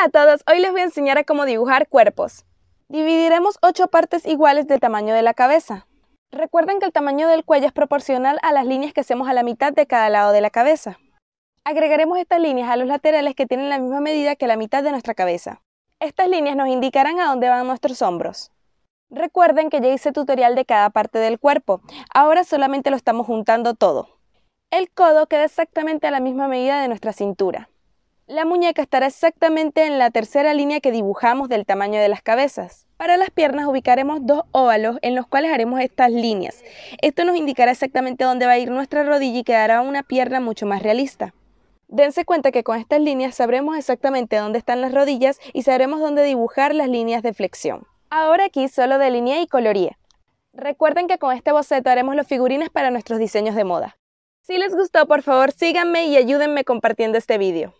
Hola a todos, hoy les voy a enseñar a cómo dibujar cuerpos. Dividiremos 8 partes iguales del tamaño de la cabeza. Recuerden que el tamaño del cuello es proporcional a las líneas que hacemos a la mitad de cada lado de la cabeza. Agregaremos estas líneas a los laterales que tienen la misma medida que la mitad de nuestra cabeza. Estas líneas nos indicarán a dónde van nuestros hombros. Recuerden que ya hice tutorial de cada parte del cuerpo, ahora solamente lo estamos juntando todo. El codo queda exactamente a la misma medida de nuestra cintura. La muñeca estará exactamente en la tercera línea que dibujamos del tamaño de las cabezas. Para las piernas ubicaremos dos óvalos en los cuales haremos estas líneas. Esto nos indicará exactamente dónde va a ir nuestra rodilla y quedará una pierna mucho más realista. Dense cuenta que con estas líneas sabremos exactamente dónde están las rodillas y sabremos dónde dibujar las líneas de flexión. Ahora aquí solo delineé y coloreé. Recuerden que con este boceto haremos los figurines para nuestros diseños de moda. Si les gustó, por favor síganme y ayúdenme compartiendo este video.